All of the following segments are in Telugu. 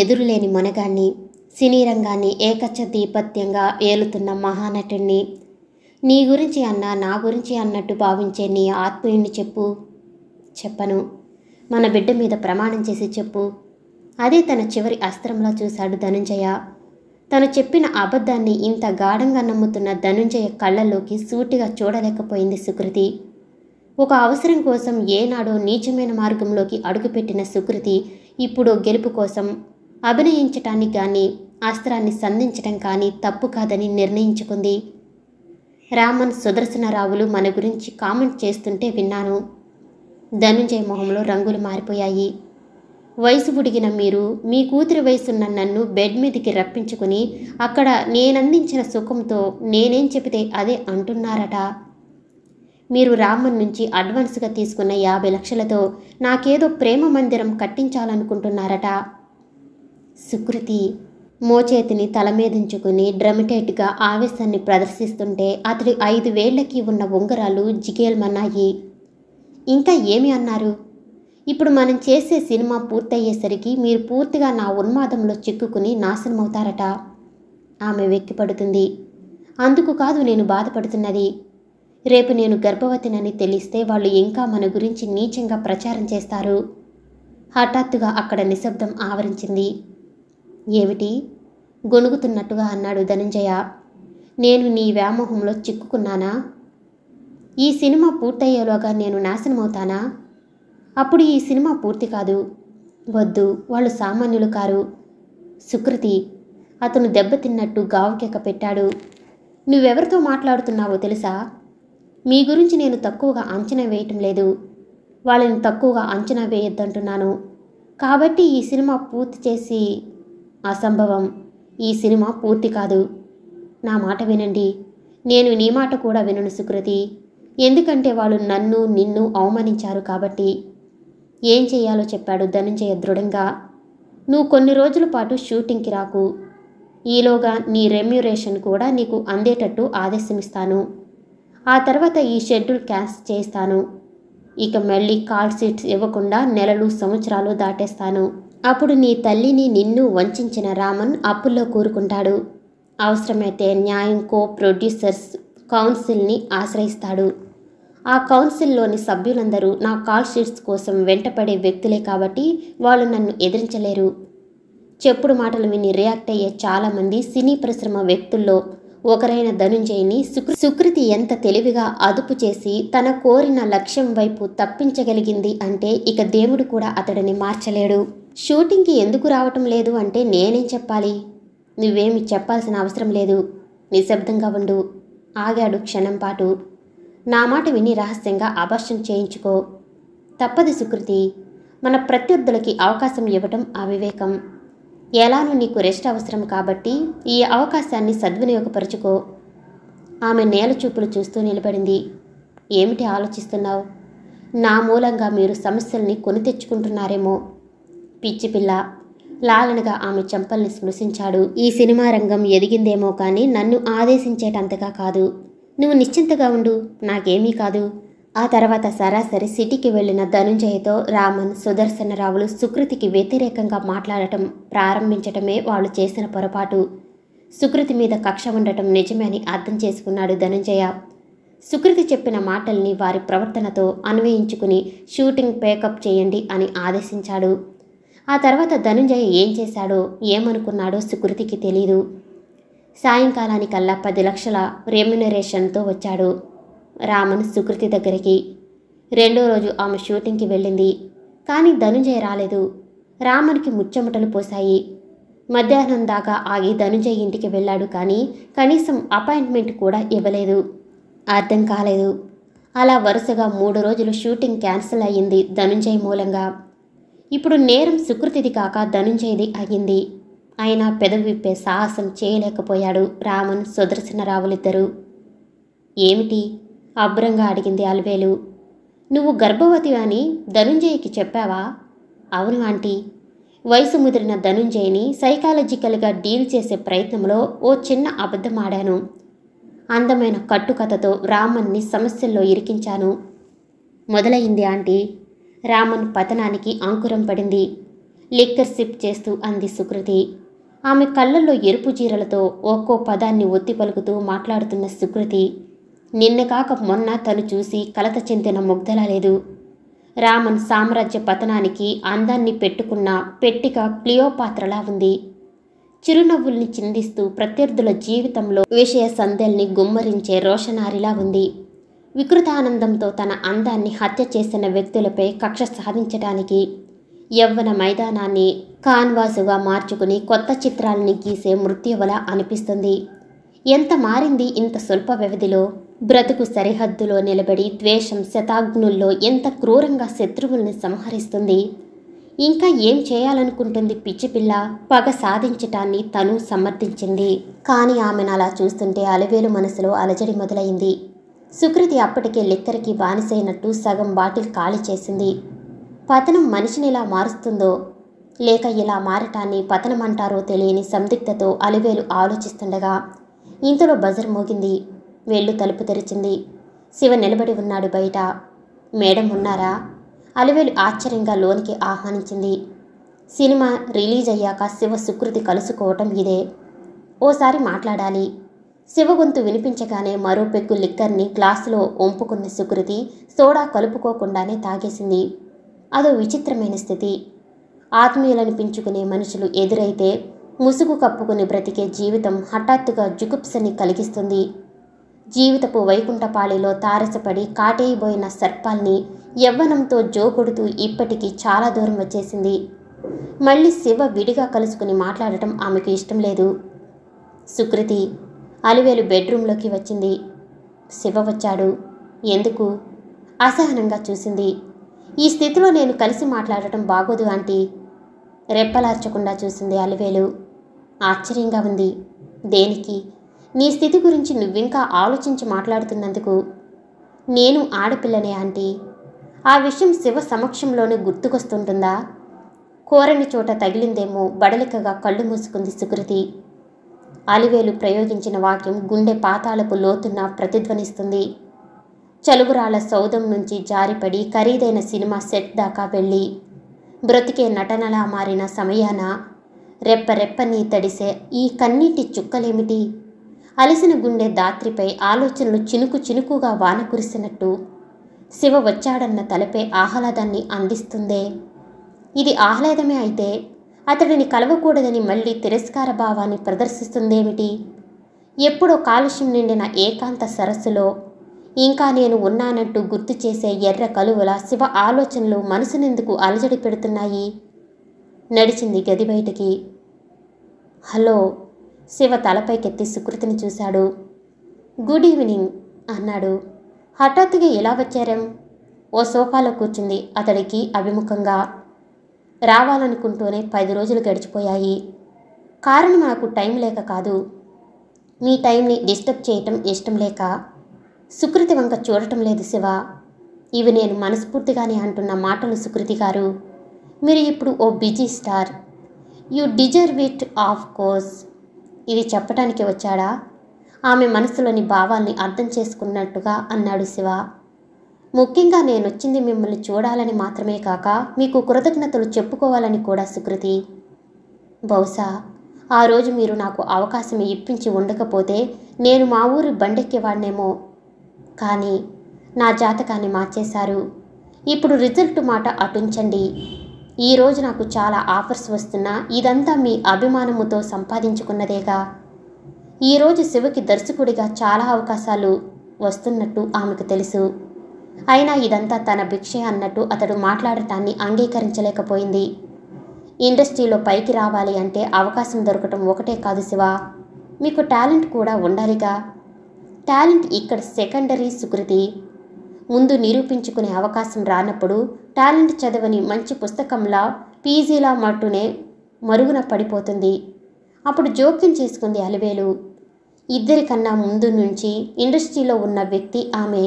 ఎదురులేని మొనగాన్ని సినీ రంగాన్ని ఏకచ్చతీపత్యంగా ఏలుతున్న మహానటుణ్ణి నీ గురించి అన్నా నా గురించి అన్నట్టు భావించే నీ ఆత్మీయుణ్ణి చెప్పు చెప్పను మన బిడ్డ మీద ప్రమాణం చేసి చెప్పు అదే తన చివరి అస్త్రంలా చూశాడు ధనుంజయ తను చెప్పిన అబద్ధాన్ని ఇంత గాఢంగా నమ్ముతున్న ధనుంజయ కళ్ళల్లోకి సూటిగా చూడలేకపోయింది సుకృతి ఒక అవసరం కోసం ఏనాడో నీచమైన మార్గంలోకి అడుగుపెట్టిన సుకృతి ఇప్పుడు గెలుపు కోసం అభినయించటానికి కానీ అస్త్రాన్ని సంధించటం కానీ తప్పు కాదని నిర్ణయించుకుంది రామన్ సుదర్శనరావులు మన గురించి కామెంట్ చేస్తుంటే విన్నాను ధనుంజయ మొహంలో రంగులు మారిపోయాయి వయసు ఉడిగిన మీరు మీ కూతురి వయసున్న నన్ను బెడ్ మీదకి రప్పించుకుని అక్కడ నేనందించిన సుఖంతో నేనేం చెబితే అదే అంటున్నారట మీరు రామన్ నుంచి అడ్వాన్స్గా తీసుకున్న యాభై లక్షలతో నాకేదో ప్రేమ మందిరం కట్టించాలనుకుంటున్నారట సుకృతి మోచేతిని తలమీదించుకుని డ్రమిటేట్గా ఆవేశాన్ని ప్రదర్శిస్తుంటే అతడి ఐదు వేళ్లకి ఉన్న ఉంగరాలు జిగేల్మన్నాయి ఇంకా ఏమి అన్నారు ఇప్పుడు మనం చేసే సినిమా పూర్తయ్యేసరికి మీరు పూర్తిగా నా ఉన్మాదంలో చిక్కుకుని నాశనమవుతారట ఆమె వెక్కిపడుతుంది అందుకు కాదు నేను బాధపడుతున్నది రేపు నేను గర్భవతినని తెలిస్తే వాళ్ళు ఇంకా మన గురించి నీచంగా ప్రచారం చేస్తారు హఠాత్తుగా అక్కడ నిశ్శబ్దం ఆవరించింది ఏమిటి గొణుగుతున్నట్టుగా అన్నాడు ధనంజయ నేను నీ వ్యామోహంలో చిక్కుకున్నానా ఈ సినిమా పూర్తయ్యేలోగా నేను నాశనమవుతానా అప్పుడు ఈ సినిమా పూర్తి కాదు వద్దు వాళ్ళు సామాన్యులు కారు సుకృతి అతను దెబ్బతిన్నట్టు గావుకెక్క పెట్టాడు నువ్వెవరితో మాట్లాడుతున్నావో తెలుసా మీ గురించి నేను తక్కువగా అంచనా వేయటం లేదు వాళ్ళని తక్కువగా అంచనా వేయొద్దంటున్నాను కాబట్టి ఈ సినిమా పూర్తి చేసి అసంభవం ఈ సినిమా పూర్తి కాదు నా మాట వినండి నేను నీ మాట కూడా వినను సుకృతి ఎందుకంటే వాళ్ళు నన్ను నిన్ను అవమానించారు కాబట్టి ఏం చేయాలో చెప్పాడు ధనుంజయ దృఢంగా నువ్వు కొన్ని రోజుల పాటు షూటింగ్కి రాకు ఈలోగా నీ రెమ్యురేషన్ కూడా నీకు అందేటట్టు ఆదేశమిస్తాను ఆ తర్వాత ఈ షెడ్యూల్ క్యాన్స్ చేస్తాను ఇక మళ్ళీ కాల్ సీట్స్ ఇవ్వకుండా నెలలు సంవత్సరాలు దాటేస్తాను అప్పుడు నీ తల్లిని నిన్ను వంచిన రామన్ అప్పుల్లో కూరుకుంటాడు అవసరమైతే న్యాయం కో ప్రొడ్యూసర్స్ కౌన్సిల్ని ఆశ్రయిస్తాడు ఆ కౌన్సిల్లోని సభ్యులందరూ నా కాల్ షీట్స్ కోసం వెంటపడే వ్యక్తులే కాబట్టి వాళ్ళు నన్ను ఎదిరించలేరు చెప్పుడు మాటలు విని రియాక్ట్ అయ్యే చాలామంది సినీ పరిశ్రమ వ్యక్తుల్లో ఒకరైన ధనుంజయ్ని సుకృతి ఎంత తెలివిగా అదుపు చేసి తన కోరిన లక్ష్యం వైపు తప్పించగలిగింది అంటే ఇక దేవుడు కూడా అతడిని మార్చలేడు షూటింగ్కి ఎందుకు రావటం లేదు అంటే నేనేం చెప్పాలి నువ్వేమి చెప్పాల్సిన అవసరం లేదు నిశ్శబ్దంగా ఉండు ఆగాడు క్షణం పాటు నా మాట విని రహస్యంగా అభర్షణ చేయించుకో తప్పదు సుకృతి మన ప్రత్యర్థులకి అవకాశం ఇవ్వటం అవివేకం ఎలానూ నీకు రెస్ట్ అవసరం కాబట్టి ఈ అవకాశాన్ని సద్వినియోగపరుచుకో ఆమె నేల చూపులు చూస్తూ నిలబడింది ఏమిటి ఆలోచిస్తున్నావు నా మూలంగా మీరు సమస్యల్ని కొని తెచ్చుకుంటున్నారేమో పిచ్చి పిల్ల లాలనగా ఆమె చెంపల్ని స్మృశించాడు ఈ సినిమా రంగం ఎదిగిందేమో కానీ నన్ను ఆదేశించేటంతగా కాదు నువ్వు నిశ్చింతగా ఉండు నాకేమీ కాదు ఆ తర్వాత సరాసరి సిటీకి వెళ్లిన ధనుంజయతో రామన్ సుదర్శనరావులు సుకృతికి వ్యతిరేకంగా మాట్లాడటం ప్రారంభించటమే వాళ్ళు చేసిన పొరపాటు సుకృతి మీద కక్ష ఉండటం నిజమే అని అర్థం చేసుకున్నాడు ధనుంజయ సుకృతి చెప్పిన మాటల్ని వారి ప్రవర్తనతో అన్వయించుకుని షూటింగ్ పేకప్ చేయండి అని ఆదేశించాడు ఆ తర్వాత ధనుంజయ ఏం చేశాడో ఏమనుకున్నాడో సుకృతికి తెలీదు సాయంకాలానికల్లా పది లక్షల రెమ్యునరేషన్తో వచ్చాడు రామన్ సుకృతి దగ్గరికి రెండో రోజు ఆమె షూటింగ్కి వెళ్ళింది కానీ ధనుంజయ రాలేదు రామన్కి ముచ్చమటలు పోశాయి మధ్యాహ్నం దాకా ఆగి ధనుంజయ్ ఇంటికి వెళ్ళాడు కానీ కనీసం అపాయింట్మెంట్ కూడా ఇవ్వలేదు అర్థం కాలేదు అలా వరుసగా మూడు రోజులు షూటింగ్ క్యాన్సిల్ అయ్యింది ధనుంజయ్ మూలంగా ఇప్పుడు నేరం సుకృతిది కాక ధనుంజయది అయ్యింది ఆయన పెదవిప్పే సాహసం చేయలేకపోయాడు రామన్ సుదర్శనరావులిద్దరూ ఏమిటి అభ్రంగా అడిగింది అల్వేలు నువ్వు గర్భవతి అని ధనుంజయకి చెప్పావా అవును ఆంటీ వయసు ముదిరిన ధనుంజయని సైకాలజికల్గా డీల్ చేసే ప్రయత్నంలో ఓ చిన్న అబద్ధం ఆడాను అందమైన కట్టుకథతో రామన్ని సమస్యల్లో ఇరికించాను మొదలైంది ఆంటీ రామన్ పతనానికి అంకురం పడింది లిక్కర్ సిప్ చేస్తూ అంది సుకృతి ఆమె కళ్ళల్లో ఎరుపు చీరలతో ఒక్కో పదాన్ని ఒత్తి పలుకుతూ మాట్లాడుతున్న సుకృతి నిన్నకాక మొన్న తను చూసి కలత చెందిన ముగ్ధలా లేదు రామన్ సామ్రాజ్య పతనానికి అందాన్ని పెట్టుకున్న పెట్టిక క్లియోపాత్రలా ఉంది చిరునవ్వుల్ని చిందిస్తూ ప్రత్యర్థుల జీవితంలో విషయ సందెల్ని గుమ్మరించే రోషనారిలా ఉంది వికృతానందంతో తన అందాన్ని హత్య చేసిన వ్యక్తులపై కక్ష సాధించడానికి యవ్వన మైదానాన్ని కాన్వాసుగా మార్చుకుని కొత్త చిత్రాలని గీసే మృత్యువల అనిపిస్తుంది ఎంత మారింది ఇంత స్వల్ప వ్యవధిలో బ్రతుకు సరిహద్దులో నిలబడి ద్వేషం శతాగ్నుల్లో ఎంత క్రూరంగా శత్రువుల్ని సంహరిస్తుంది ఇంకా ఏం చేయాలనుకుంటుంది పిచ్చిపిల్ల పగ సాధించటాన్ని తను సమర్థించింది కానీ ఆమెను అలా చూస్తుంటే అలవేలు మనసులో అలజడి మొదలైంది సుకృతి అప్పటికే లిక్కరికి బానిసైనట్టు సగం బాటిల్ ఖాళీ చేసింది పతనం మనిషిని ఎలా మారుస్తుందో లేక ఇలా మారటాన్ని పతనమంటారో తెలియని సందిగ్ధతో అలివేలు ఆలోచిస్తుండగా ఇంతలో బజర్ మోగింది వెళ్ళు తలుపు తెరిచింది శివ నిలబడి ఉన్నాడు బయట మేడం ఉన్నారా అలివేలు ఆశ్చర్యంగా లోనికి ఆహ్వానించింది సినిమా రిలీజ్ అయ్యాక శివ సుకృతి కలుసుకోవటం ఇదే ఓసారి మాట్లాడాలి శివ గొంతు వినిపించగానే మరో పెగ్గు లిక్కర్ని గ్లాసులో ఒంపుకున్న సుకృతి సోడా కలుపుకోకుండానే తాగేసింది అదో విచిత్రమైన స్థితి ఆత్మీయులనిపించుకునే మనుషులు ఎదురైతే ముసుగు కప్పుకుని బ్రతికే జీవితం హఠాత్తుగా జుగుప్సని కలిగిస్తుంది జీవితపు వైకుంఠపాళిలో తారసపడి కాటేయిబోయిన సర్పాల్ని యవ్వనంతో జోకొడుతూ ఇప్పటికీ చాలా దూరం వచ్చేసింది మళ్ళీ శివ విడిగా కలుసుకుని మాట్లాడటం ఆమెకు ఇష్టం లేదు సుకృతి అలివేలు బెడ్రూంలోకి వచ్చింది శివ వచ్చాడు ఎందుకు అసహనంగా చూసింది ఈ స్థితిలో నేను కలిసి మాట్లాడటం బాగోదు ఆంటీ రెప్పలార్చకుండా చూసింది అలివేలు ఆశ్చర్యంగా ఉంది దేనికి నీ స్థితి గురించి నువ్వింకా ఆలోచించి మాట్లాడుతున్నందుకు నేను ఆడపిల్లనే ఆంటీ ఆ విషయం శివ సమక్షంలోనే గుర్తుకొస్తుంటుందా కోరని చోట తగిలిందేమో బడలికగా కళ్ళు మూసుకుంది సుకృతి అలివేలు ప్రయోగించిన వాక్యం గుండె పాతాలకు లోతున్న ప్రతిధ్వనిస్తుంది చలుగురాల సౌదం నుంచి జారిపడి ఖరీదైన సినిమా సెట్ దాకా వెళ్ళి బ్రతికే నటనలా మారిన సమయాన రెప్పరెప్పని తడిసే ఈ కన్నీటి చుక్కలేమిటి అలిసిన గుండె దాత్రిపై ఆలోచనలు చినుకు చినుకుగా వాన కురిసినట్టు శివ వచ్చాడన్న తలపై ఆహ్లాదాన్ని అందిస్తుందే ఇది ఆహ్లాదమే అయితే అతడిని కలవకూడదని మళ్ళీ తిరస్కార భావాన్ని ప్రదర్శిస్తుందేమిటి ఎప్పుడో కాలుష్యం నిండిన ఏకాంత సరస్సులో ఇంకా నేను ఉన్నానంటూ గుర్తు చేసే ఎర్ర కలువల శివ ఆలోచనలు మనసునెందుకు అలజడి పెడుతున్నాయి నడిచింది గది బయటికి హలో శివ తలపైకెత్తి సుకృతిని చూశాడు గుడ్ ఈవినింగ్ అన్నాడు హఠాత్తుగా ఎలా వచ్చారం ఓ సోఫాలో కూర్చుంది అతడికి అభిముఖంగా రావాలనుకుంటూనే పది రోజులు గడిచిపోయాయి కారణం నాకు టైం లేక కాదు మీ టైంని డిస్టర్బ్ చేయటం ఇష్టం లేక సుకృతి వంక చూడటం లేదు శివ ఇవి నేను మనస్ఫూర్తిగానే అంటున్న మాటలు సుకృతి గారు మీరు ఇప్పుడు ఓ busy star you deserve it of course ఇది చెప్పటానికి వచ్చాడా ఆమె మనసులోని భావాల్ని అర్థం చేసుకున్నట్టుగా అన్నాడు శివ ముఖ్యంగా నేనొచ్చింది మిమ్మల్ని చూడాలని మాత్రమే కాక మీకు కృతజ్ఞతలు చెప్పుకోవాలని కూడా సుకృతి బహుశా ఆ రోజు మీరు నాకు అవకాశం ఇప్పించి ఉండకపోతే నేను మా ఊరి బండెక్కేవాడినేమో కానీ నా జాతకాన్ని మార్చేశారు ఇప్పుడు రిజల్ట్ మాట అటుంచండి ఈరోజు నాకు చాలా ఆఫర్స్ వస్తున్నా ఇదంతా మీ అభిమానముతో సంపాదించుకున్నదేగా ఈరోజు శివకి దర్శకుడిగా చాలా అవకాశాలు వస్తున్నట్టు ఆమెకు తెలుసు అయినా ఇదంతా తన భిక్షే అన్నట్టు అతడు మాట్లాడటాన్ని అంగీకరించలేకపోయింది ఇండస్ట్రీలో పైకి రావాలి అంటే అవకాశం దొరకటం ఒకటే కాదు శివ మీకు టాలెంట్ కూడా ఉండాలిగా టాలెంట్ ఇక్కడ సెకండరీ సుకృతి ముందు నిరూపించుకునే అవకాశం రానప్పుడు టాలెంట్ చదవని మంచి పుస్తకంలా పీజీలా మట్టునే మరుగున పడిపోతుంది అప్పుడు జోక్యం చేసుకుంది అలివేలు ఇద్దరికన్నా ముందు నుంచి ఇండస్ట్రీలో ఉన్న వ్యక్తి ఆమె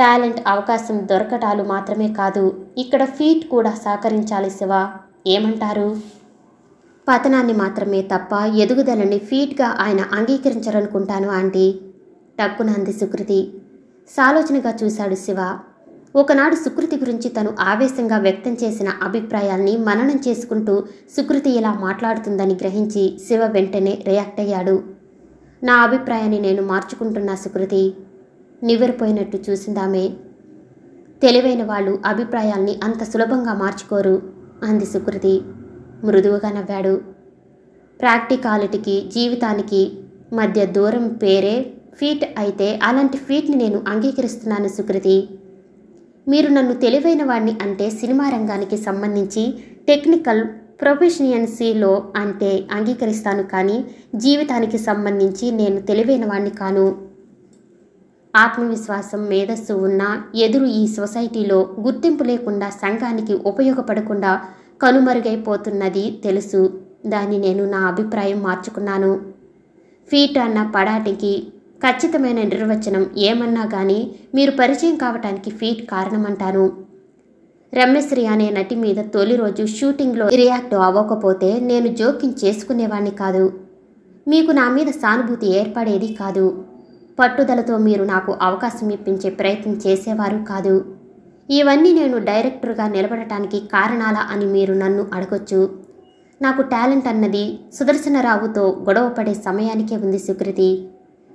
టాలెంట్ అవకాశం దొరకటాలు మాత్రమే కాదు ఇక్కడ ఫీట్ కూడా సహకరించాలి శివ ఏమంటారు పతనాన్ని మాత్రమే తప్ప ఎదుగుదలని ఫీట్గా ఆయన అంగీకరించరనుకుంటాను ఆంటీ టక్కునంది సుకృతి సాలోచనగా చూశాడు శివ ఒకనాడు సుకృతి గురించి తను ఆవేశంగా వ్యక్తం చేసిన అభిప్రాయాల్ని మననం చేసుకుంటూ సుకృతి ఇలా మాట్లాడుతుందని గ్రహించి శివ వెంటనే రియాక్ట్ అయ్యాడు నా అభిప్రాయాన్ని నేను మార్చుకుంటున్నా సుకృతి నివ్వెరపోయినట్టు చూసిందామే తెలివైన వాళ్ళు అభిప్రాయాల్ని అంత సులభంగా మార్చుకోరు అంది సుకృతి మృదువుగా నవ్వాడు ప్రాక్టికాలిటీకి జీవితానికి మధ్య దూరం పేరే ఫీట్ అయితే అలాంటి ఫీట్ని నేను అంగీకరిస్తున్నాను సుకృతి మీరు నన్ను తెలివైన వాడిని అంటే సినిమా రంగానికి సంబంధించి టెక్నికల్ ప్రొఫెషనియన్సీలో అంటే అంగీకరిస్తాను కానీ జీవితానికి సంబంధించి నేను తెలివైన వాడిని కాను ఆత్మవిశ్వాసం మేధస్సు ఉన్న ఎదురు ఈ సొసైటీలో గుర్తింపు లేకుండా సంఘానికి ఉపయోగపడకుండా కనుమరుగైపోతున్నది తెలుసు దాన్ని నేను నా అభిప్రాయం మార్చుకున్నాను ఫీట్ అన్న పడాటికి ఖచ్చితమైన నిర్వచనం ఏమన్నా కానీ మీరు పరిచయం కావటానికి ఫీట్ కారణమంటాను రమ్యశ్రీ అనే నటి మీద తొలి రోజు షూటింగ్లో రియాక్ట్ అవ్వకపోతే నేను జోక్యం చేసుకునేవాణ్ణి కాదు మీకు నా మీద సానుభూతి ఏర్పడేది కాదు పట్టుదలతో మీరు నాకు అవకాశం ఇప్పించే ప్రయత్నం చేసేవారు కాదు ఇవన్నీ నేను డైరెక్టర్గా నిలబడటానికి కారణాల అని మీరు నన్ను అడగొచ్చు నాకు టాలెంట్ అన్నది సుదర్శనరావుతో గొడవ పడే సమయానికే ఉంది సుకృతి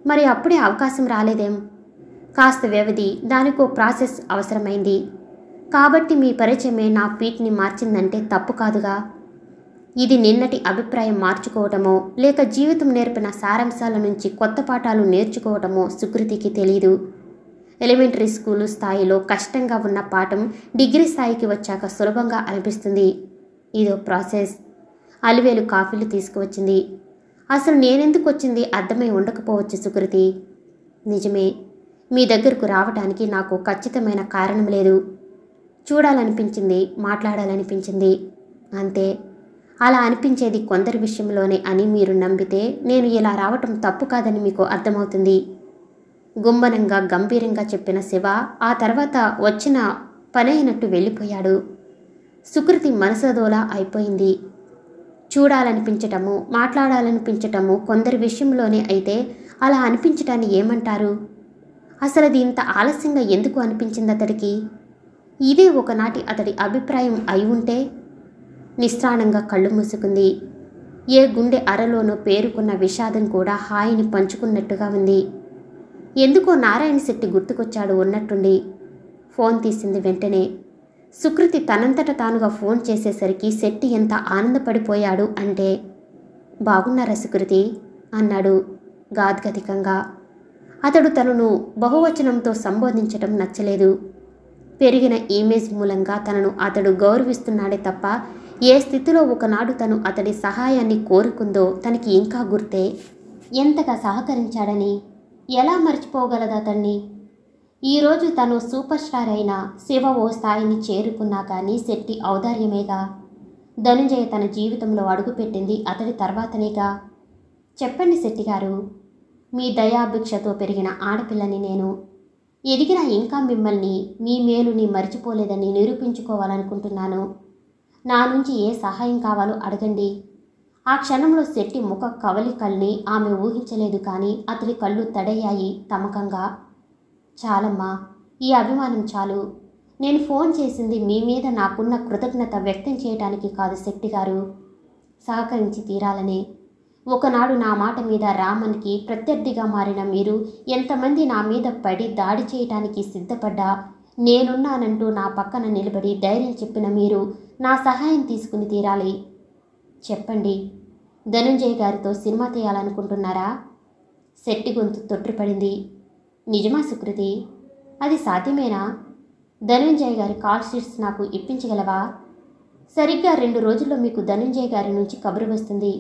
మరి అప్పుడే అవకాశం రాలేదేం కాస్త వ్యవధి దానికో ప్రాసెస్ అవసరమైంది కాబట్టి మీ పరిచయమే నా పీట్ని మార్చిందంటే తప్పు కాదుగా ఇది నిన్నటి అభిప్రాయం మార్చుకోవటమో లేక జీవితం నేర్పిన సారాంశాల నుంచి కొత్త పాఠాలు నేర్చుకోవటమో సుకృతికి తెలీదు ఎలిమెంటరీ స్కూలు స్థాయిలో కష్టంగా ఉన్న పాఠం డిగ్రీ స్థాయికి వచ్చాక సులభంగా అనిపిస్తుంది ఇదో ప్రాసెస్ అలివేలు కాఫీలు తీసుకువచ్చింది అసలు నేనెందుకు వచ్చింది అర్థమై ఉండకపోవచ్చు సుకృతి నిజమే మీ దగ్గరకు రావటానికి నాకు ఖచ్చితమైన కారణం లేదు చూడాలనిపించింది మాట్లాడాలనిపించింది అంతే అలా అనిపించేది కొందరి విషయంలోనే అని మీరు నమ్మితే నేను ఇలా రావటం తప్పు కాదని మీకు అర్థమవుతుంది గుంబనంగా గంభీరంగా చెప్పిన శివ ఆ తర్వాత వచ్చిన పనైనట్టు వెళ్ళిపోయాడు సుకృతి మనసదోలా అయిపోయింది చూడాలనిపించటము మాట్లాడాలనిపించటము కొందరి విషయంలోనే అయితే అలా అనిపించటాన్ని ఏమంటారు అసలు అది ఇంత ఆలస్యంగా ఎందుకు అనిపించింది అతడికి ఇదే ఒకనాటి అతడి అభిప్రాయం అయి ఉంటే నిస్త్రాణంగా కళ్ళు మూసుకుంది ఏ గుండె అరలోనో పేరుకున్న విషాదం కూడా హాయిని పంచుకున్నట్టుగా ఉంది ఎందుకో నారాయణ శెట్టి గుర్తుకొచ్చాడు ఉన్నట్టుండి ఫోన్ తీసింది వెంటనే సుకృతి తనంతట తానుగా ఫోన్ చేసేసరికి శెట్టి ఎంత ఆనందపడిపోయాడు అంటే బాగున్నారా సుకృతి అన్నాడు గాద్గతికంగా అతడు తనను బహువచనంతో సంబోధించటం నచ్చలేదు పెరిగిన ఇమేజ్ మూలంగా తనను అతడు గౌరవిస్తున్నాడే తప్ప ఏ స్థితిలో ఒకనాడు తను అతడి సహాయాన్ని కోరుకుందో తనకి ఇంకా గుర్తే ఎంతగా సహకరించాడని ఎలా మర్చిపోగలదు అతన్ని ఈరోజు తను సూపర్ స్టార్ అయిన శివ ఓ స్థాయిని చేరుకున్నా కానీ శెట్టి ఔదార్యమేగా ధనుంజయ తన జీవితంలో అడుగుపెట్టింది అతడి తర్వాతనేగా చెప్పండి శెట్టి గారు మీ దయాభిక్షతో పెరిగిన ఆడపిల్లని నేను ఎదిగిన ఇంకా మిమ్మల్ని మీ మేలుని మర్చిపోలేదని నిరూపించుకోవాలనుకుంటున్నాను నా నుంచి ఏ సహాయం కావాలో అడగండి ఆ క్షణంలో శెట్టి ముఖ కవలికల్ని ఆమె ఊహించలేదు కానీ అతడి కళ్ళు తడయ్యాయి తమకంగా చాలమ్మా ఈ అభిమానం చాలు నేను ఫోన్ చేసింది మీ మీద నాకున్న కృతజ్ఞత వ్యక్తం చేయడానికి కాదు శెట్టి గారు సహకరించి తీరాలని ఒకనాడు నా మాట మీద రామన్కి ప్రత్యర్థిగా మారిన మీరు ఎంతమంది నా మీద పడి దాడి చేయటానికి సిద్ధపడ్డా నేనున్నానంటూ నా పక్కన నిలబడి ధైర్యం చెప్పిన మీరు నా సహాయం తీసుకుని తీరాలి చెప్పండి ధనుంజయ్ గారితో సినిమా తీయాలనుకుంటున్నారా శెట్టి గొంతు తొట్టిపడింది నిజమా సుకృతి అది సాధ్యమేనా ధనుంజయ్ గారి కాల్ షీట్స్ నాకు ఇప్పించగలవా సరిగ్గా రెండు రోజుల్లో మీకు ధనుంజయ్ గారి నుంచి కబురు వస్తుంది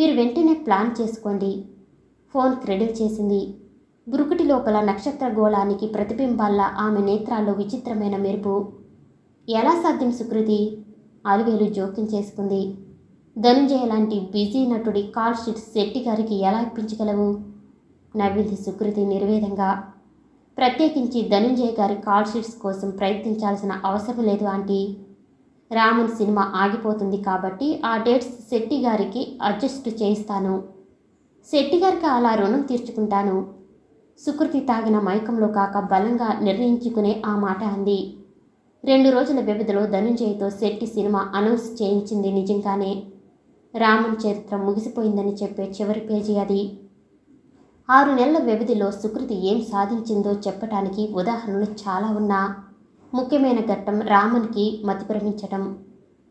మీరు వెంటనే ప్లాన్ చేసుకోండి ఫోన్ క్రెడిల్ చేసింది బురుకుటి లోపల నక్షత్ర గోళానికి ప్రతిబింబాల్లా ఆమె నేత్రాల్లో విచిత్రమైన మెరుపు ఎలా సాధ్యం సుకృతి అలివేలు జోక్యం చేసుకుంది ధనుంజయ లాంటి బిజీ నటుడి కాల్షీట్ శెట్టి గారికి ఎలా ఇప్పించగలవు నవ్వింది సుకృతి నిర్వేదంగా ప్రత్యేకించి ధనుంజయ గారి కాల్షీట్స్ షీట్స్ కోసం ప్రయత్నించాల్సిన అవసరం లేదు ఆంటీ రామన్ సినిమా ఆగిపోతుంది కాబట్టి ఆ డేట్స్ శెట్టి గారికి అడ్జస్ట్ చేయిస్తాను శెట్టి గారికి అలా రుణం తీర్చుకుంటాను సుకృతి తాగిన మైకంలో కాక బలంగా నిర్ణయించుకునే ఆ మాట అంది రెండు రోజుల వ్యవధిలో ధనుంజయ్తో శెట్టి సినిమా అనౌన్స్ చేయించింది నిజంగానే రాముని చరిత్ర ముగిసిపోయిందని చెప్పే చివరి పేజీ అది ఆరు నెలల వ్యవధిలో సుకృతి ఏం సాధించిందో చెప్పటానికి ఉదాహరణలు చాలా ఉన్నా ముఖ్యమైన ఘట్టం రామన్కి మతిభ్రమించటం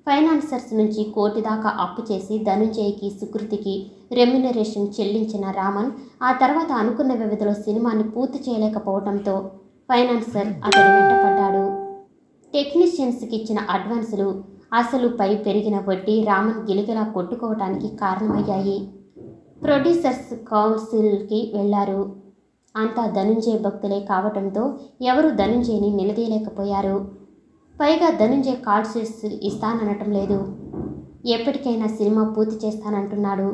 ఫైనాన్సర్స్ నుంచి కోటి దాకా అప్పు చేసి ధనుంజయకి సుకృతికి రెమ్యునరేషన్ చెల్లించిన రామన్ ఆ తర్వాత అనుకున్న వ్యవధిలో సినిమాని పూర్తి చేయలేకపోవడంతో ఫైనాన్సర్ అతడు వెంటపడ్డాడు టెక్నీషియన్స్కి ఇచ్చిన అడ్వాన్సులు అసలు పై పెరిగిన వడ్డీ రామన్ గిలుగలా కొట్టుకోవటానికి కారణమయ్యాయి ప్రొడ్యూసర్స్ కౌన్సిల్కి వెళ్ళారు అంతా ధనుంజయ భక్తులే కావటంతో ఎవరు ధనుంజయని నిలదీయలేకపోయారు పైగా ధనుంజయ కార్డ్స్ ఇస్తాననటం లేదు ఎప్పటికైనా సినిమా పూర్తి చేస్తానంటున్నాడు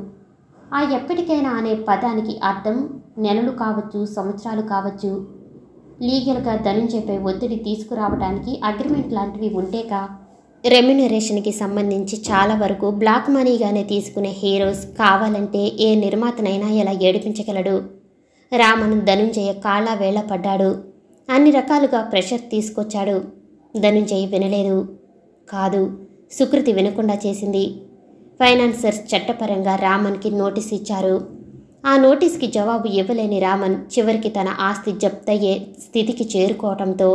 ఆ ఎప్పటికైనా అనే పదానికి అర్థం నెలలు కావచ్చు సంవత్సరాలు కావచ్చు లీగల్గా ధనుంజయపై ఒత్తిడి తీసుకురావడానికి అగ్రిమెంట్ లాంటివి ఉంటేగా రెమ్యునరేషన్కి సంబంధించి చాలా వరకు బ్లాక్ మనీగానే తీసుకునే హీరోస్ కావాలంటే ఏ నిర్మాతనైనా ఎలా ఏడిపించగలడు రామన్ ధనుంజయ కాలా వేళ పడ్డాడు అన్ని రకాలుగా ప్రెషర్ తీసుకొచ్చాడు ధనుంజయ వినలేదు కాదు సుకృతి వినకుండా చేసింది ఫైనాన్సర్స్ చట్టపరంగా రామన్కి నోటీస్ ఇచ్చారు ఆ నోటీస్కి జవాబు ఇవ్వలేని రామన్ చివరికి తన ఆస్తి జప్తయ్యే స్థితికి చేరుకోవడంతో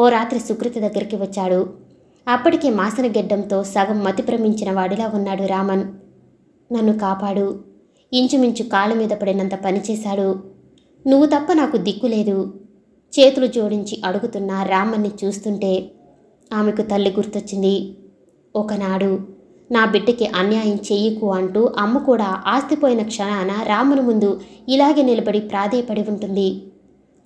ఓ రాత్రి సుకృతి దగ్గరికి వచ్చాడు అప్పటికే మాసిన గెడ్డంతో సగం మతిప్రమించిన వాడిలా ఉన్నాడు రామన్ నన్ను కాపాడు ఇంచుమించు కాళ్ళ మీద పడినంత పనిచేశాడు నువ్వు తప్ప నాకు దిక్కులేదు చేతులు జోడించి అడుగుతున్న రామన్ని చూస్తుంటే ఆమెకు తల్లి గుర్తొచ్చింది ఒకనాడు నా బిడ్డకి అన్యాయం చెయ్యకు అంటూ అమ్మ కూడా ఆస్తిపోయిన క్షణాన రాముని ముందు ఇలాగే నిలబడి ప్రాధేయపడి ఉంటుంది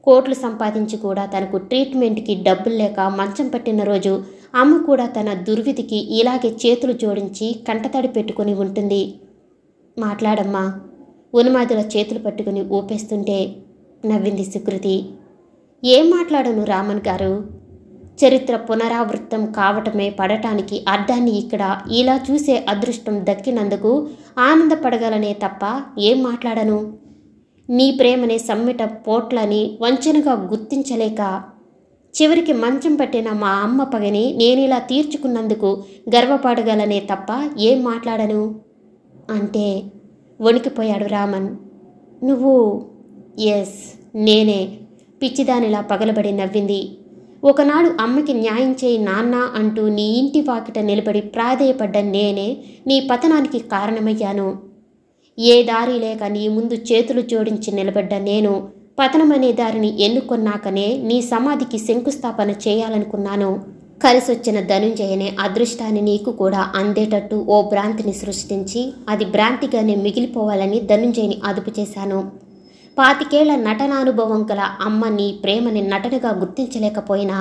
కోట్లు సంపాదించి కూడా తనకు ట్రీట్మెంట్కి డబ్బులు లేక మంచం పట్టిన రోజు అమ్మ కూడా తన దుర్విధికి ఇలాగే చేతులు జోడించి కంటతడి పెట్టుకుని ఉంటుంది మాట్లాడమ్మా ఉన్మాదుల చేతులు పట్టుకుని ఊపేస్తుంటే నవ్వింది సుకృతి ఏం మాట్లాడను రామన్ గారు చరిత్ర పునరావృత్తం కావటమే పడటానికి అర్థాన్ని ఇక్కడ ఇలా చూసే అదృష్టం దక్కినందుకు ఆనందపడగలనే తప్ప ఏం మాట్లాడను నీ ప్రేమనే సమ్మిట పోట్లని వంచనగా గుర్తించలేక చివరికి మంచం పట్టిన మా అమ్మ పగని నేనిలా తీర్చుకున్నందుకు గర్వపడగలనే తప్ప ఏం మాట్లాడను అంటే వణికిపోయాడు రామన్ నువ్వు ఎస్ నేనే పిచ్చిదానిలా పగలబడి నవ్వింది ఒకనాడు అమ్మకి న్యాయం చేయి నాన్న అంటూ నీ ఇంటి వాకిట నిలబడి ప్రాధేయపడ్డ నేనే నీ పతనానికి కారణమయ్యాను ఏ దారి లేక నీ ముందు చేతులు జోడించి నిలబడ్డ నేను పతనమనే దారిని ఎన్నుకొన్నాకనే నీ సమాధికి శంకుస్థాపన చేయాలనుకున్నాను కలిసొచ్చిన ధనుంజయనే అదృష్టాన్ని నీకు కూడా అందేటట్టు ఓ భ్రాంతిని సృష్టించి అది భ్రాంతిగానే మిగిలిపోవాలని ధనుంజయని అదుపు చేశాను పాతికేళ్ల నటనానుభవం గల అమ్మ నీ ప్రేమని నటనగా గుర్తించలేకపోయినా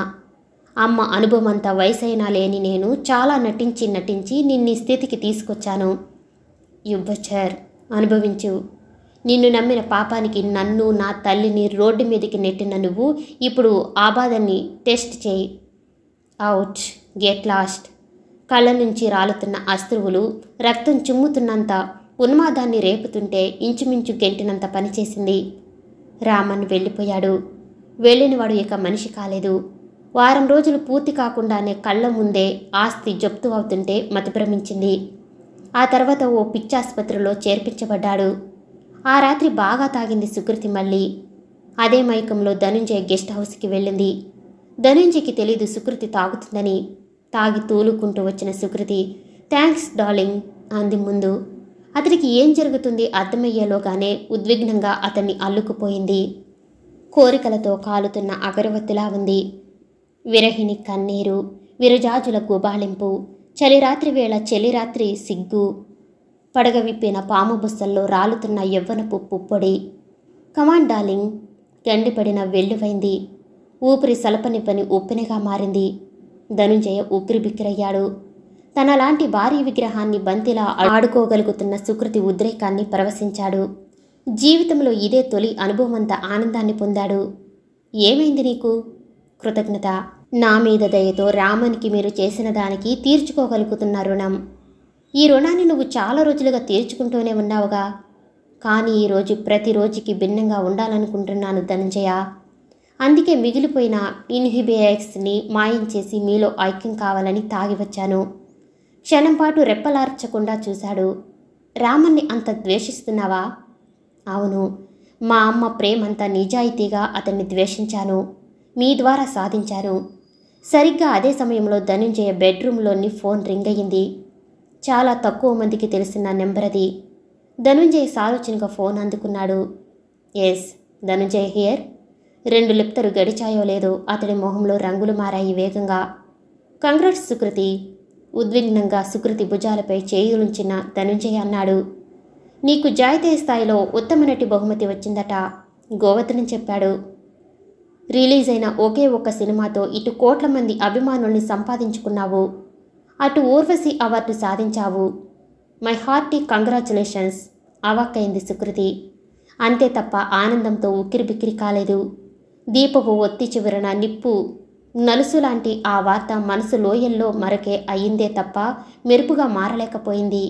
అమ్మ అనుభవంతా వయసైనా లేని నేను చాలా నటించి నటించి నిన్ని స్థితికి తీసుకొచ్చాను యువచర్ అనుభవించు నిన్ను నమ్మిన పాపానికి నన్ను నా తల్లిని రోడ్డు మీదకి నెట్టిన నువ్వు ఇప్పుడు ఆ బాధని టెస్ట్ చేయి అవుట్ గెట్ లాస్ట్ కళ్ళ నుంచి రాలుతున్న అస్త్రువులు రక్తం చిమ్ముతున్నంత ఉన్మాదాన్ని రేపుతుంటే ఇంచుమించు గెంటినంత పనిచేసింది రామన్ వెళ్ళిపోయాడు వెళ్ళినవాడు ఇక మనిషి కాలేదు వారం రోజులు పూర్తి కాకుండానే కళ్ళ ముందే ఆస్తి జప్తు అవుతుంటే మతిభ్రమించింది ఆ తర్వాత ఓ పిచ్చాసుపత్రిలో చేర్పించబడ్డాడు ఆ రాత్రి బాగా తాగింది సుకృతి మళ్ళీ అదే మైకంలో ధనుంజయ్ గెస్ట్ హౌస్కి వెళ్ళింది ధనుంజయ్కి తెలీదు సుకృతి తాగుతుందని తాగి తూలుకుంటూ వచ్చిన సుకృతి థ్యాంక్స్ డార్లింగ్ అంది ముందు అతడికి ఏం జరుగుతుంది అర్థమయ్యేలోగానే ఉద్విగ్నంగా అతన్ని అల్లుకుపోయింది కోరికలతో కాలుతున్న అగరవత్తులా ఉంది విరహిణి కన్నీరు విరజాజుల గుబాళింపు చలిరాత్రి వేళ చలిరాత్రి సిగ్గు పడగ విప్పిన పాము బుస్సల్లో రాలుతున్న యవ్వనపు పుప్పొడి కమాన్ డార్లింగ్ గండిపడిన వెల్లువైంది ఊపిరి సలపని పని ఉప్పినిగా మారింది ధనుంజయ ఊపిరి బిక్కిరయ్యాడు తనలాంటి భారీ విగ్రహాన్ని బంతిలా ఆడుకోగలుగుతున్న సుకృతి ఉద్రేకాన్ని ప్రవశించాడు జీవితంలో ఇదే తొలి అనుభవమంత ఆనందాన్ని పొందాడు ఏమైంది నీకు కృతజ్ఞత నా మీద దయతో రామన్కి మీరు చేసిన దానికి తీర్చుకోగలుగుతున్న రుణం ఈ రుణాన్ని నువ్వు చాలా రోజులుగా తీర్చుకుంటూనే ఉన్నావుగా కానీ ఈరోజు ప్రతిరోజుకి భిన్నంగా ఉండాలనుకుంటున్నాను ధనంజయ అందుకే మిగిలిపోయిన ఇన్హిబియాక్స్ని మాయం చేసి మీలో ఐక్యం కావాలని తాగి వచ్చాను క్షణంపాటు రెప్పలార్చకుండా చూశాడు రామన్ని అంత ద్వేషిస్తున్నావా అవును మా అమ్మ ప్రేమంత నిజాయితీగా అతన్ని ద్వేషించాను మీ ద్వారా సాధించాను సరిగ్గా అదే సమయంలో ధనుంజయ బెడ్రూమ్లోని ఫోన్ రింగ్ అయ్యింది చాలా తక్కువ మందికి తెలిసిన నెంబర్ అది ధనుంజయ్ సాలోచనగా ఫోన్ అందుకున్నాడు ఎస్ ధనుంజయ్ హియర్ రెండు లిప్తరు గడిచాయో లేదో అతడి మొహంలో రంగులు మారాయి వేగంగా కంగ్రాట్స్ సుకృతి ఉద్విగ్నంగా సుకృతి భుజాలపై చేయులుంచిన ధనుంజయ అన్నాడు నీకు జాయితీయ స్థాయిలో ఉత్తమ నటి బహుమతి వచ్చిందట గోవర్ధనం చెప్పాడు రిలీజ్ అయిన ఒకే ఒక్క సినిమాతో ఇటు కోట్ల మంది అభిమానుల్ని సంపాదించుకున్నావు అటు ఊర్వశి అవార్డు సాధించావు మై హార్టీ కంగ్రాచులేషన్స్ అవాక్కైంది సుకృతి అంతే తప్ప ఆనందంతో ఉక్కిరిబిక్కిరి కాలేదు దీపపు ఒత్తి చివరన నిప్పు నలుసు లాంటి ఆ వార్త మనసు లోయల్లో మరకే అయిందే తప్ప మెరుపుగా మారలేకపోయింది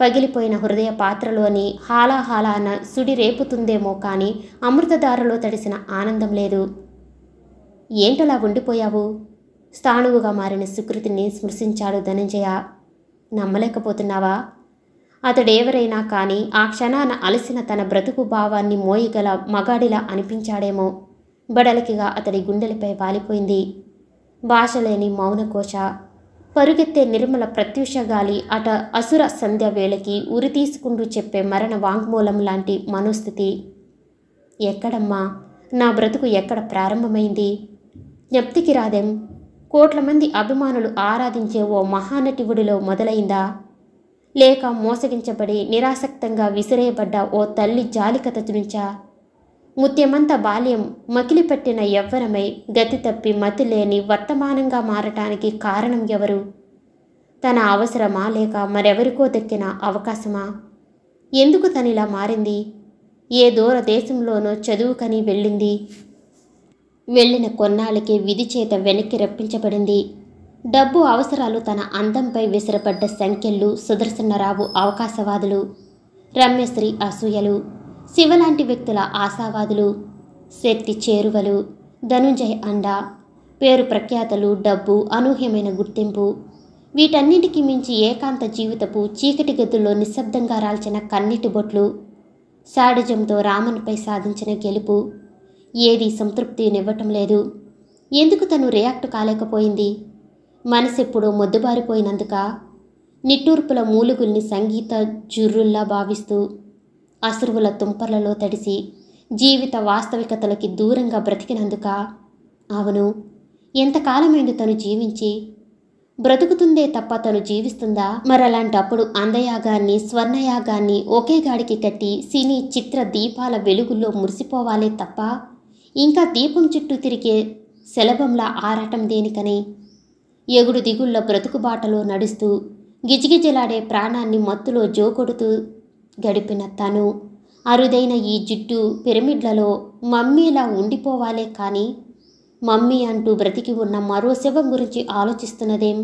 పగిలిపోయిన హృదయ పాత్రలోని హాలాహాలాన సుడి రేపుతుందేమో కానీ అమృతధారలో తడిసిన ఆనందం లేదు ఏంటలా ఉండిపోయావు స్థాణువుగా మారిన సుకృతిని స్మృశించాడు ధనంజయ నమ్మలేకపోతున్నావా అతడేవరైనా కానీ ఆ క్షణాన అలసిన తన బ్రతుకు భావాన్ని మోయగల మగాడిలా అనిపించాడేమో బడలకిగా అతడి గుండెలపై వాలిపోయింది భాషలేని మౌనకోశ పరుగెత్తే నిర్మల ప్రత్యూష గాలి అట అసుర సంధ్య వేళకి ఉరి తీసుకుంటూ చెప్పే మరణ వాంగ్మూలం లాంటి మనోస్థితి ఎక్కడమ్మా నా బ్రతుకు ఎక్కడ ప్రారంభమైంది జ్ఞప్తికి రాదేం కోట్ల మంది అభిమానులు ఆరాధించే ఓ మహానటివుడిలో మొదలైందా లేక మోసగించబడి నిరాసక్తంగా విసిరేయబడ్డ ఓ తల్లి జాలికత నుంచా ముత్యమంత బాల్యం మకిలిపెట్టిన ఎవ్వరమై గతి తప్పి మతి లేని వర్తమానంగా మారటానికి కారణం ఎవరు తన అవసరమా లేక మరెవరికో దక్కిన అవకాశమా ఎందుకు తనిలా మారింది ఏ దూర దేశంలోనో చదువుకని వెళ్ళింది వెళ్ళిన కొన్నాళ్ళకి విధి చేత వెనక్కి రప్పించబడింది డబ్బు అవసరాలు తన అందంపై విసిరపడ్డ సంఖ్యలు సుదర్శనరావు అవకాశవాదులు రమ్యశ్రీ అసూయలు శివ లాంటి వ్యక్తుల ఆశావాదులు శక్తి చేరువలు ధనుంజయ్ అండ పేరు ప్రఖ్యాతలు డబ్బు అనూహ్యమైన గుర్తింపు వీటన్నిటికీ మించి ఏకాంత జీవితపు చీకటి గదుల్లో నిశ్శబ్దంగా రాల్చిన కన్నీటి బొట్లు సాడజంతో రామన్పై సాధించిన గెలుపు ఏది సంతృప్తినివ్వటం లేదు ఎందుకు తను రియాక్ట్ కాలేకపోయింది మనసెప్పుడో మొద్దుబారిపోయినందుక నిట్టూర్పుల మూలుగుల్ని సంగీత జుర్రుల్లా భావిస్తూ అసురువుల తుంపర్లలో తడిసి జీవిత వాస్తవికతలకి దూరంగా బ్రతికినందుక అవును ఎంతకాలమైంది తను జీవించి బ్రతుకుతుందే తప్ప తను జీవిస్తుందా మరలాంటప్పుడు అందయాగాన్ని స్వర్ణయాగాన్ని ఒకే గాడికి కట్టి సినీ చిత్ర దీపాల వెలుగుల్లో మురిసిపోవాలే తప్ప ఇంకా దీపం చుట్టూ తిరిగే శలభంలా ఆరాటం దేనికని ఎగుడు దిగుళ్ళ బ్రతుకుబాటలో నడుస్తూ గిజిగిజలాడే ప్రాణాన్ని మత్తులో జోకొడుతూ గడిపిన తను అరుదైన ఈ జుట్టు పిరమిడ్లలో మమ్మీలా ఉండిపోవాలే కానీ మమ్మీ అంటూ బ్రతికి ఉన్న మరో శివం గురించి ఆలోచిస్తున్నదేం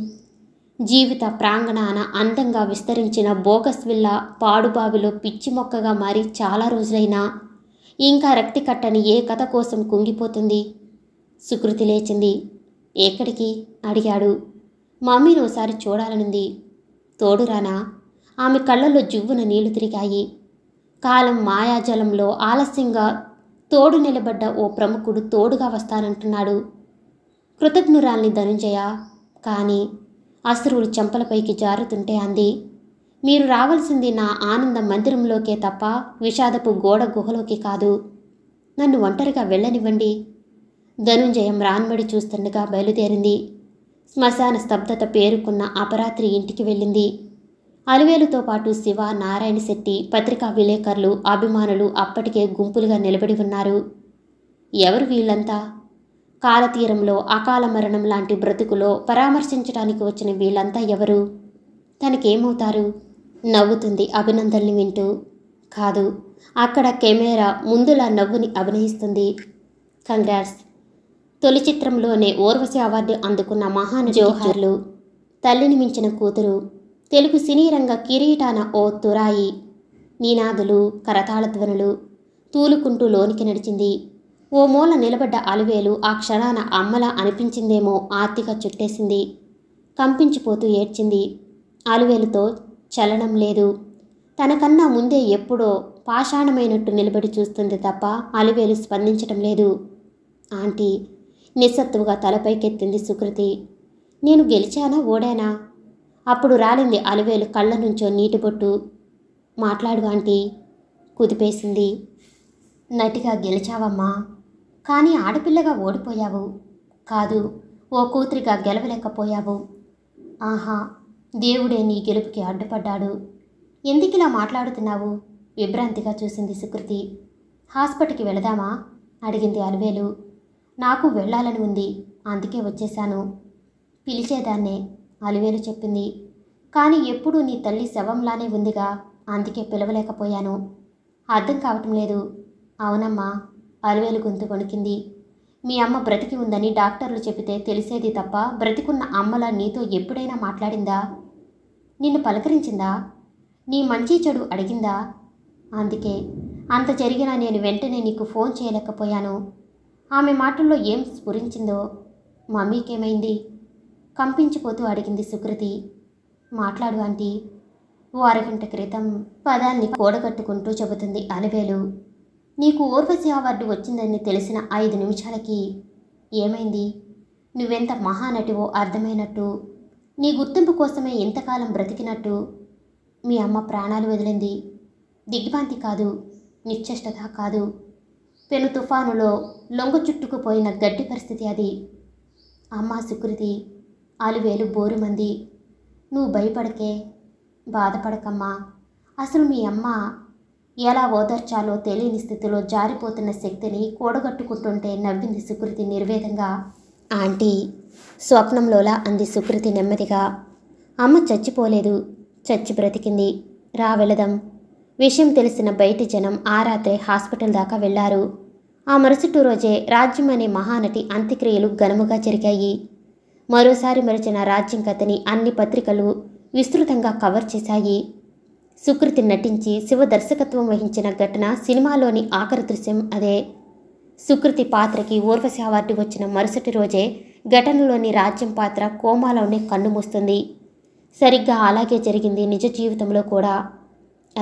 జీవిత ప్రాంగణాన అందంగా విస్తరించిన బోగస్ విల్ల పాడుబావిలో పిచ్చి మొక్కగా మారి చాలా రోజులైనా ఇంకా రక్తి కట్టని ఏ కథ కోసం కుంగిపోతుంది సుకృతి లేచింది ఎక్కడికి అడిగాడు మమ్మీని ఒకసారి చూడాలనుంది తోడురానా ఆమె కళ్ళల్లో జువ్వున నీళ్లు తిరిగాయి కాలం మాయాజలంలో ఆలస్యంగా తోడు నిలబడ్డ ఓ ప్రముఖుడు తోడుగా వస్తానంటున్నాడు కృతజ్ఞురాల్ని ధనుంజయ కానీ అసురుడు చెంపలపైకి జారుతుంటే అంది మీరు రావాల్సింది నా ఆనంద మందిరంలోకే తప్ప విషాదపు గోడ గుహలోకి కాదు నన్ను ఒంటరిగా వెళ్ళనివ్వండి ధనుంజయం రాన్బడి చూస్తుండగా బయలుదేరింది శ్మశాన స్తబ్దత పేరుకున్న అపరాత్రి ఇంటికి వెళ్ళింది అలివేలుతో పాటు శివ నారాయణ శెట్టి పత్రికా విలేకరులు అభిమానులు అప్పటికే గుంపులుగా నిలబడి ఉన్నారు ఎవరు వీళ్ళంతా కాలతీరంలో అకాల మరణం లాంటి బ్రతుకులో పరామర్శించడానికి వచ్చిన వీళ్ళంతా ఎవరు తనకేమవుతారు నవ్వుతుంది అభినందనని వింటూ కాదు అక్కడ కెమెరా ముందులా నవ్వుని అభినయిస్తుంది కంగ్రాట్స్ తొలి చిత్రంలోనే ఓర్వశి అవార్డు అందుకున్న మహాన్ జోహార్లు తల్లిని మించిన కూతురు తెలుగు సినీ రంగ కిరీటాన ఓ తురాయి నీనాదులు కరతాళధ్వనులు తూలుకుంటూ లోనికి నడిచింది ఓ మూల నిలబడ్డ అలివేలు ఆ క్షణాన అమ్మలా అనిపించిందేమో ఆర్తిగా చుట్టేసింది కంపించిపోతూ ఏడ్చింది అలివేలుతో చలనం లేదు తనకన్నా ముందే ఎప్పుడో పాషాణమైనట్టు నిలబడి చూస్తుంది తప్ప అలివేలు స్పందించటం లేదు ఆంటీ నిస్సత్తుగా తలపైకెత్తింది సుకృతి నేను గెలిచానా ఓడానా అప్పుడు రాలింది అలివేలు కళ్ళ నుంచో నీటి బొట్టు మాట్లాడు ఆంటీ కుదిపేసింది నటిగా గెలిచావమ్మా కానీ ఆడపిల్లగా ఓడిపోయావు కాదు ఓ కూతురిగా గెలవలేకపోయావు ఆహా దేవుడే నీ గెలుపుకి అడ్డుపడ్డాడు ఎందుకిలా మాట్లాడుతున్నావు విభ్రాంతిగా చూసింది సుకృతి హాస్పిటల్కి వెళదామా అడిగింది అలివేలు నాకు వెళ్ళాలని ఉంది అందుకే వచ్చేశాను పిలిచేదాన్నే అలివేలు చెప్పింది కానీ ఎప్పుడూ నీ తల్లి శవంలానే ఉందిగా అందుకే పిలవలేకపోయాను అర్థం కావటం లేదు అవునమ్మా అలివేలు గొంతు వణికింది మీ అమ్మ బ్రతికి ఉందని డాక్టర్లు చెబితే తెలిసేది తప్ప బ్రతికున్న అమ్మల నీతో ఎప్పుడైనా మాట్లాడిందా నిన్ను పలకరించిందా నీ మంచి చెడు అడిగిందా అందుకే అంత జరిగినా నేను వెంటనే నీకు ఫోన్ చేయలేకపోయాను ఆమె మాటల్లో ఏం స్ఫురించిందో మమ్మీకేమైంది కంపించిపోతూ అడిగింది సుకృతి మాట్లాడు ఆంటీ ఓ అరగంట క్రితం పదాన్ని కూడగట్టుకుంటూ చెబుతుంది అలవేలు నీకు ఓర్వశి అవార్డు వచ్చిందని తెలిసిన ఐదు నిమిషాలకి ఏమైంది నువ్వెంత మహానటివో అర్థమైనట్టు నీ గుర్తింపు కోసమే ఇంతకాలం బ్రతికినట్టు మీ అమ్మ ప్రాణాలు వదిలింది దిగ్భ్రాంతి కాదు నిశ్చష్టత కాదు పెను తుఫానులో లొంగ చుట్టుకుపోయిన గడ్డి పరిస్థితి అది అమ్మ సుకృతి అలివేలు బోరుమంది నువ్వు భయపడకే బాధపడకమ్మా అసలు మీ అమ్మ ఎలా ఓదార్చాలో తెలియని స్థితిలో జారిపోతున్న శక్తిని కూడగట్టుకుంటుంటే నవ్వింది సుకృతి నిర్వేదంగా ఆంటీ స్వప్నంలోలా అంది సుకృతి నెమ్మదిగా అమ్మ చచ్చిపోలేదు చచ్చి బ్రతికింది రా వెళదాం విషయం తెలిసిన బయటి జనం ఆ రాత్రే హాస్పిటల్ దాకా వెళ్లారు ఆ మరుసటి రోజే రాజ్యం అనే మహానటి అంత్యక్రియలు ఘనముగా జరిగాయి మరోసారి మరిచిన రాజ్యం కథని అన్ని పత్రికలు విస్తృతంగా కవర్ చేశాయి సుకృతి నటించి శివ దర్శకత్వం వహించిన ఘటన సినిమాలోని ఆఖరి దృశ్యం అదే సుకృతి పాత్రకి ఊర్వశి అవార్డు వచ్చిన మరుసటి రోజే ఘటనలోని రాజ్యం పాత్ర కోమాలోనే కన్నుమూస్తుంది సరిగ్గా అలాగే జరిగింది నిజ జీవితంలో కూడా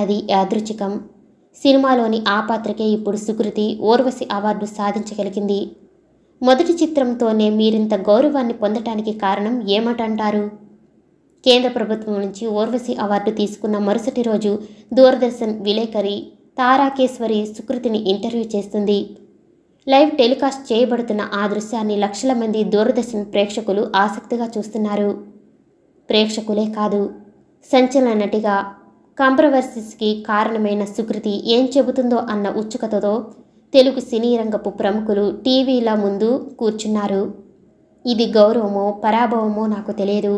అది యాదృచ్ఛికం సినిమాలోని ఆ పాత్రకే ఇప్పుడు సుకృతి ఊర్వశి అవార్డు సాధించగలిగింది మొదటి చిత్రంతోనే మీరింత గౌరవాన్ని పొందటానికి కారణం ఏమటంటారు కేంద్ర ప్రభుత్వం నుంచి ఓర్వశి అవార్డు తీసుకున్న మరుసటి రోజు దూరదర్శన్ విలేకరి తారాకేశ్వరి సుకృతిని ఇంటర్వ్యూ చేస్తుంది లైవ్ టెలికాస్ట్ చేయబడుతున్న ఆ దృశ్యాన్ని లక్షల మంది దూరదర్శన్ ప్రేక్షకులు ఆసక్తిగా చూస్తున్నారు ప్రేక్షకులే కాదు సంచలన నటిగా కాంప్రవర్సీస్కి కారణమైన సుకృతి ఏం చెబుతుందో అన్న ఉత్సుకతతో తెలుగు సినీ రంగపు ప్రముఖులు టీవీల ముందు కూర్చున్నారు ఇది గౌరవమో పరాభవమో నాకు తెలియదు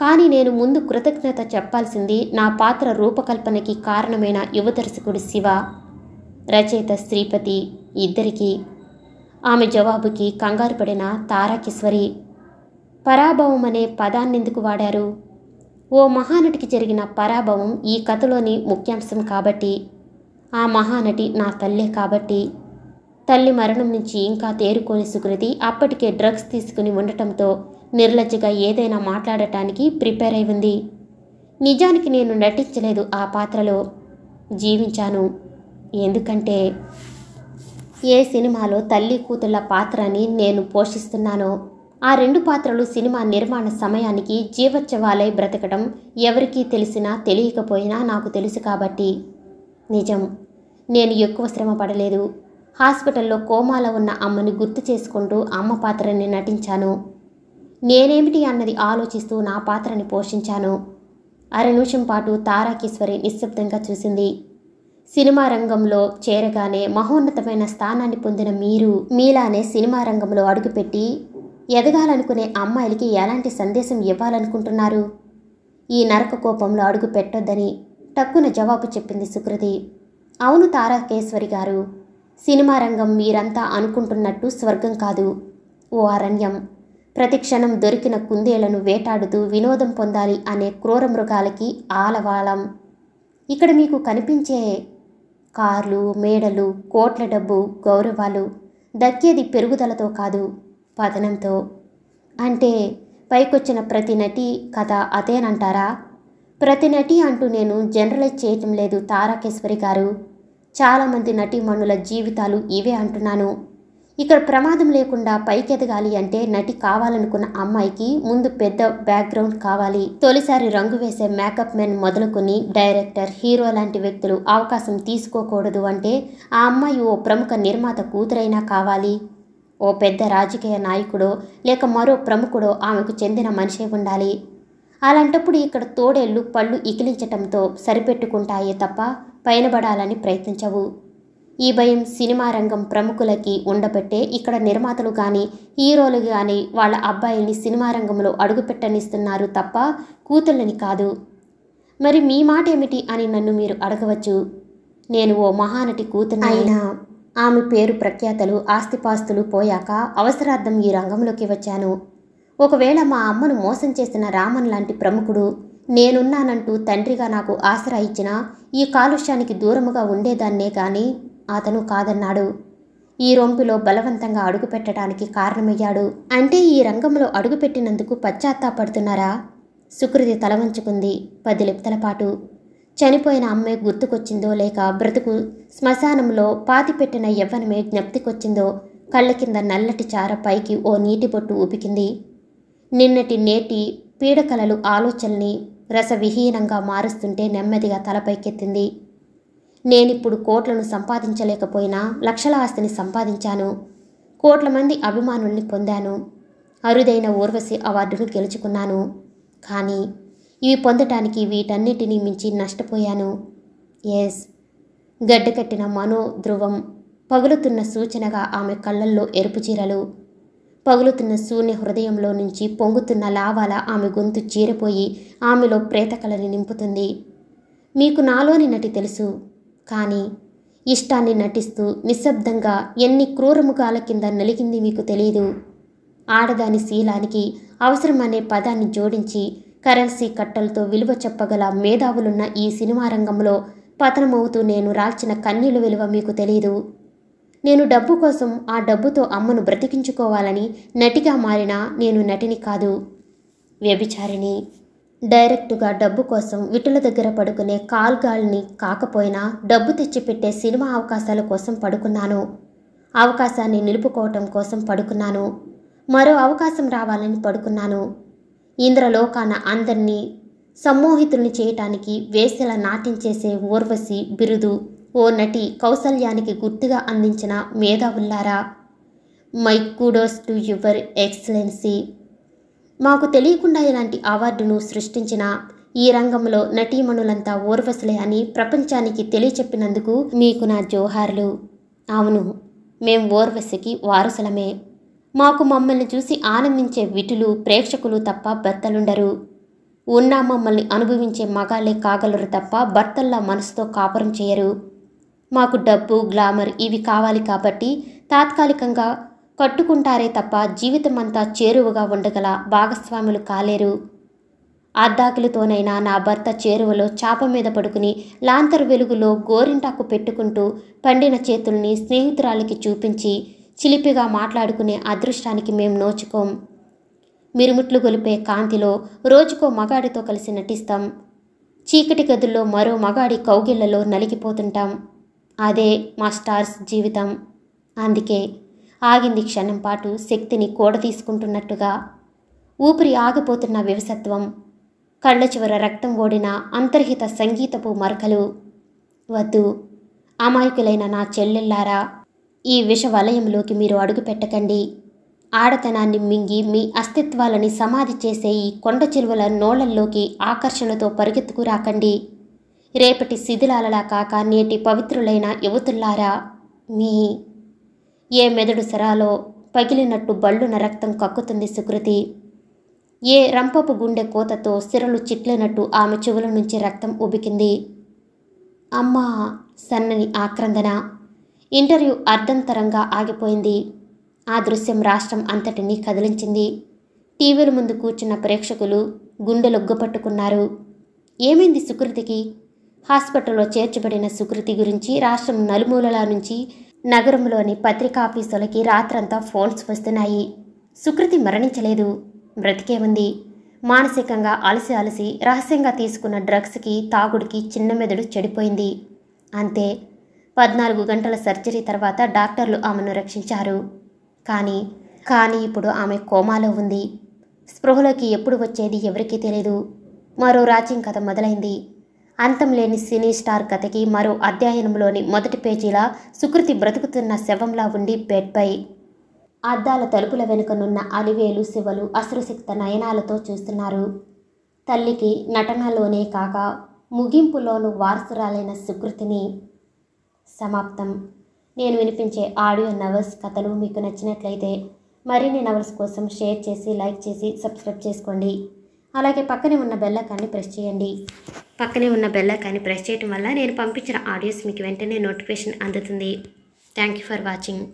కానీ నేను ముందు కృతజ్ఞత చెప్పాల్సింది నా పాత్ర రూపకల్పనకి కారణమైన యువదర్శకుడు శివ రచయిత శ్రీపతి ఇద్దరికీ ఆమె జవాబుకి కంగారు పడిన తారాకేశ్వరి పరాభవం అనే పదాన్నెందుకు వాడారు ఓ మహానటికి జరిగిన పరాభవం ఈ కథలోని ముఖ్యాంశం కాబట్టి ఆ మహానటి నా తల్లే కాబట్టి తల్లి మరణం నుంచి ఇంకా తేరుకోని సుకృతి అప్పటికే డ్రగ్స్ తీసుకుని ఉండటంతో నిర్లజ్జగా ఏదైనా మాట్లాడటానికి ప్రిపేర్ అయి ఉంది నిజానికి నేను నటించలేదు ఆ పాత్రలో జీవించాను ఎందుకంటే ఏ సినిమాలో తల్లి కూతుళ్ళ పాత్రని నేను పోషిస్తున్నానో ఆ రెండు పాత్రలు సినిమా నిర్మాణ సమయానికి జీవోత్సవాలై బ్రతకడం ఎవరికీ తెలిసినా తెలియకపోయినా నాకు తెలుసు కాబట్టి నిజం నేను ఎక్కువ శ్రమ పడలేదు హాస్పిటల్లో కోమాలో ఉన్న అమ్మని గుర్తు చేసుకుంటూ అమ్మ పాత్రని నటించాను నేనేమిటి అన్నది ఆలోచిస్తూ నా పాత్రని పోషించాను అర నిమిషం పాటు తారాకేశ్వరి నిశ్శబ్దంగా చూసింది సినిమా రంగంలో చేరగానే మహోన్నతమైన స్థానాన్ని పొందిన మీరు మీలానే సినిమా రంగంలో అడుగుపెట్టి ఎదగాలనుకునే అమ్మాయిలకి ఎలాంటి సందేశం ఇవ్వాలనుకుంటున్నారు ఈ నరక కోపంలో అడుగు పెట్టొద్దని టక్కున జవాబు చెప్పింది సుకృతి అవును తారాకేశ్వరి గారు సినిమా రంగం మీరంతా అనుకుంటున్నట్టు స్వర్గం కాదు ఓ అరణ్యం ప్రతి క్షణం దొరికిన కుందేలను వేటాడుతూ వినోదం పొందాలి అనే క్రూర మృగాలకి ఆలవాళం ఇక్కడ మీకు కనిపించే కార్లు మేడలు కోట్ల డబ్బు గౌరవాలు దక్కేది పెరుగుదలతో కాదు పతనంతో అంటే పైకొచ్చిన ప్రతి నటి కథ అదేనంటారా ప్రతి నటి అంటూ నేను జనరలైజ్ చేయటం లేదు తారాకేశ్వరి గారు చాలామంది నటీమణుల జీవితాలు ఇవే అంటున్నాను ఇక్కడ ప్రమాదం లేకుండా పైకెదగాలి అంటే నటి కావాలనుకున్న అమ్మాయికి ముందు పెద్ద బ్యాక్గ్రౌండ్ కావాలి తొలిసారి రంగు వేసే మేకప్ మెన్ మొదలుకొని డైరెక్టర్ హీరో లాంటి వ్యక్తులు అవకాశం తీసుకోకూడదు అంటే ఆ అమ్మాయి ఓ ప్రముఖ నిర్మాత కూతురైనా కావాలి ఓ పెద్ద రాజకీయ నాయకుడో లేక మరో ప్రముఖుడో ఆమెకు చెందిన మనిషే ఉండాలి అలాంటప్పుడు ఇక్కడ తోడేళ్ళు పళ్ళు ఇకిలించటంతో సరిపెట్టుకుంటాయే తప్ప పైనబడాలని ప్రయత్నించవు ఈ భయం సినిమా రంగం ప్రముఖులకి ఉండబట్టే ఇక్కడ నిర్మాతలు కానీ హీరోలు కానీ వాళ్ళ అబ్బాయిల్ని సినిమా రంగంలో అడుగుపెట్టనిస్తున్నారు తప్ప కూతుళ్ళని కాదు మరి మీ మాట ఏమిటి అని నన్ను మీరు అడగవచ్చు నేను ఓ మహానటి కూతురు అయినా ఆమె పేరు ప్రఖ్యాతలు ఆస్తిపాస్తులు పోయాక అవసరార్థం ఈ రంగంలోకి వచ్చాను ఒకవేళ మా అమ్మను మోసం చేసిన రామన్ లాంటి ప్రముఖుడు నేనున్నానంటూ తండ్రిగా నాకు ఆసరా ఇచ్చిన ఈ కాలుష్యానికి దూరముగా ఉండేదాన్నే కానీ అతను కాదన్నాడు ఈ రొంపిలో బలవంతంగా అడుగుపెట్టడానికి కారణమయ్యాడు అంటే ఈ రంగంలో అడుగుపెట్టినందుకు పశ్చాత్తాపడుతున్నారా సుకృతి తల వంచుకుంది పది లిప్తల పాటు చనిపోయిన అమ్మే గుర్తుకొచ్చిందో లేక బ్రతుకు శ్మశానంలో పాతిపెట్టిన ఎవ్వనమే జ్ఞప్తికొచ్చిందో కళ్ళ కింద నల్లటి చార పైకి ఓ నీటి బొట్టు ఊపికింది నిన్నటి నేటి పీడకలలు ఆలోచనని రసవిహీనంగా మారుస్తుంటే నెమ్మదిగా తలపైకెత్తింది నేనిప్పుడు కోట్లను సంపాదించలేకపోయినా లక్షల ఆస్తిని సంపాదించాను కోట్ల మంది అభిమానుల్ని పొందాను అరుదైన ఊర్వశి అవార్డును గెలుచుకున్నాను కానీ ఇవి పొందటానికి వీటన్నిటినీ మించి నష్టపోయాను ఎస్ గడ్డకట్టిన మనో ధ్రువం పగులుతున్న సూచనగా ఆమె కళ్ళల్లో ఎరుపు చీరలు పగులుతున్న శూన్య హృదయంలో నుంచి పొంగుతున్న లావాల ఆమె గొంతు చీరపోయి ఆమెలో ప్రేతకళని నింపుతుంది మీకు నాలోని నటి తెలుసు కానీ ఇష్టాన్ని నటిస్తూ నిశ్శబ్దంగా ఎన్ని క్రూరముఖాల కింద నలిగింది మీకు తెలియదు ఆడదాని శీలానికి అవసరమనే పదాన్ని జోడించి కరెన్సీ కట్టలతో విలువ చెప్పగల మేధావులున్న ఈ సినిమా రంగంలో పతనమవుతూ నేను రాల్చిన కన్నీలు విలువ మీకు తెలియదు నేను డబ్బు కోసం ఆ డబ్బుతో అమ్మను బ్రతికించుకోవాలని నటిగా మారినా నేను నటిని కాదు వ్యభిచారిణి డైరెక్టుగా డబ్బు కోసం విటుల దగ్గర పడుకునే కాల్గాల్ని కాకపోయినా డబ్బు తెచ్చిపెట్టే సినిమా అవకాశాల కోసం పడుకున్నాను అవకాశాన్ని నిలుపుకోవటం కోసం పడుకున్నాను మరో అవకాశం రావాలని పడుకున్నాను ఇంద్రలోకాన అందరినీ సమ్మోహితుల్ని చేయటానికి వేసెల నాట్యం చేసే ఊర్వశి బిరుదు ఓ నటి కౌసల్యానికి గుర్తుగా అందించిన మేధావుల్లారా my kudos to your excellency మాకు తెలియకుండా ఇలాంటి అవార్డును సృష్టించిన ఈ రంగంలో నటీమణులంతా ఓర్వసులే అని ప్రపంచానికి తెలియచెప్పినందుకు మీకు నా జోహార్లు అవును మేం ఓర్వశికి వారసులమే మాకు మమ్మల్ని చూసి ఆనందించే విటులు ప్రేక్షకులు తప్ప భర్తలుండరు ఉన్నా మమ్మల్ని అనుభవించే మగాలే కాగలరు తప్ప భర్తల్లా మనసుతో కాపురం చేయరు మాకు డబ్బు గ్లామర్ ఇవి కావాలి కాబట్టి తాత్కాలికంగా కట్టుకుంటారే తప్ప జీవితమంతా చేరువగా ఉండగల భాగస్వాములు కాలేరు అద్దాకులతోనైనా నా భర్త చేరువలో చాప మీద పడుకుని లాంతర్ వెలుగులో గోరింటాకు పెట్టుకుంటూ పండిన చేతుల్ని స్నేహితురాలికి చూపించి చిలిపిగా మాట్లాడుకునే అదృష్టానికి మేం నోచుకోం మిరుముట్లు గొలిపే కాంతిలో రోజుకో మగాడితో కలిసి నటిస్తాం చీకటి గదుల్లో మరో మగాడి కౌగిళ్లలో నలిగిపోతుంటాం అదే మా స్టార్స్ జీవితం అందుకే ఆగింది క్షణం పాటు శక్తిని కూడ తీసుకుంటున్నట్టుగా ఊపిరి ఆగిపోతున్న వివసత్వం కళ్ళ చివర రక్తం ఓడిన అంతర్హిత సంగీతపు మరకలు వద్దు అమాయకులైన నా చెల్లెళ్ళారా ఈ విష వలయంలోకి మీరు అడుగు పెట్టకండి ఆడతనాన్ని మింగి మీ అస్తిత్వాలని సమాధి చేసే ఈ కొండ చెలువల నోళ్లల్లోకి ఆకర్షణతో పరిగెత్తుకు రాకండి రేపటి శిథిలాలలా కాక నేటి పవిత్రులైన యువతుల్లారా మీ ఏ మెదడు సరాలో పగిలినట్టు బళ్ళున రక్తం కక్కుతుంది సుకృతి ఏ రంపపు గుండె కోతతో సిరలు చిట్లినట్టు ఆమె చెవుల నుంచి రక్తం ఉబికింది అమ్మా సన్నని ఆక్రందన ఇంటర్వ్యూ అర్ధంతరంగా ఆగిపోయింది ఆ దృశ్యం రాష్ట్రం అంతటినీ కదిలించింది టీవీల ముందు కూర్చున్న ప్రేక్షకులు గుండెలొగ్గపట్టుకున్నారు ఏమైంది సుకృతికి హాస్పిటల్లో చేర్చబడిన సుకృతి గురించి రాష్ట్రం నలుమూలల నుంచి నగరంలోని పత్రికాఫీసులకి రాత్రంతా ఫోన్స్ వస్తున్నాయి సుకృతి మరణించలేదు బ్రతికే ఉంది మానసికంగా అలసి అలసి రహస్యంగా తీసుకున్న డ్రగ్స్కి తాగుడికి చిన్న మెదడు చెడిపోయింది అంతే పద్నాలుగు గంటల సర్జరీ తర్వాత డాక్టర్లు ఆమెను రక్షించారు కానీ కానీ ఇప్పుడు ఆమె కోమాలో ఉంది స్పృహలోకి ఎప్పుడు వచ్చేది ఎవరికీ తెలియదు మరో రాజ్యం కథ మొదలైంది అంతం లేని సినీ స్టార్ కథకి మరో అధ్యయనంలోని మొదటి పేజీలా సుకృతి బ్రతుకుతున్న శవంలా ఉండి బెడ్పై అద్దాల తలుపుల వెనుకనున్న అలివేలు శివలు అశ్రుసిక్త నయనాలతో చూస్తున్నారు తల్లికి నటనలోనే కాక ముగింపులోనూ వారసురాలైన సుకృతిని సమాప్తం నేను వినిపించే ఆడియో నవల్స్ కథలు మీకు నచ్చినట్లయితే మరిన్ని నవల్స్ కోసం షేర్ చేసి లైక్ చేసి సబ్స్క్రైబ్ చేసుకోండి అలాగే పక్కనే ఉన్న బెల్లకాన్ని ప్రెస్ చేయండి పక్కనే ఉన్న బెల్లకాన్ని ప్రెస్ చేయడం వల్ల నేను పంపించిన ఆడియోస్ మీకు వెంటనే నోటిఫికేషన్ అందుతుంది థ్యాంక్ యూ ఫర్ వాచింగ్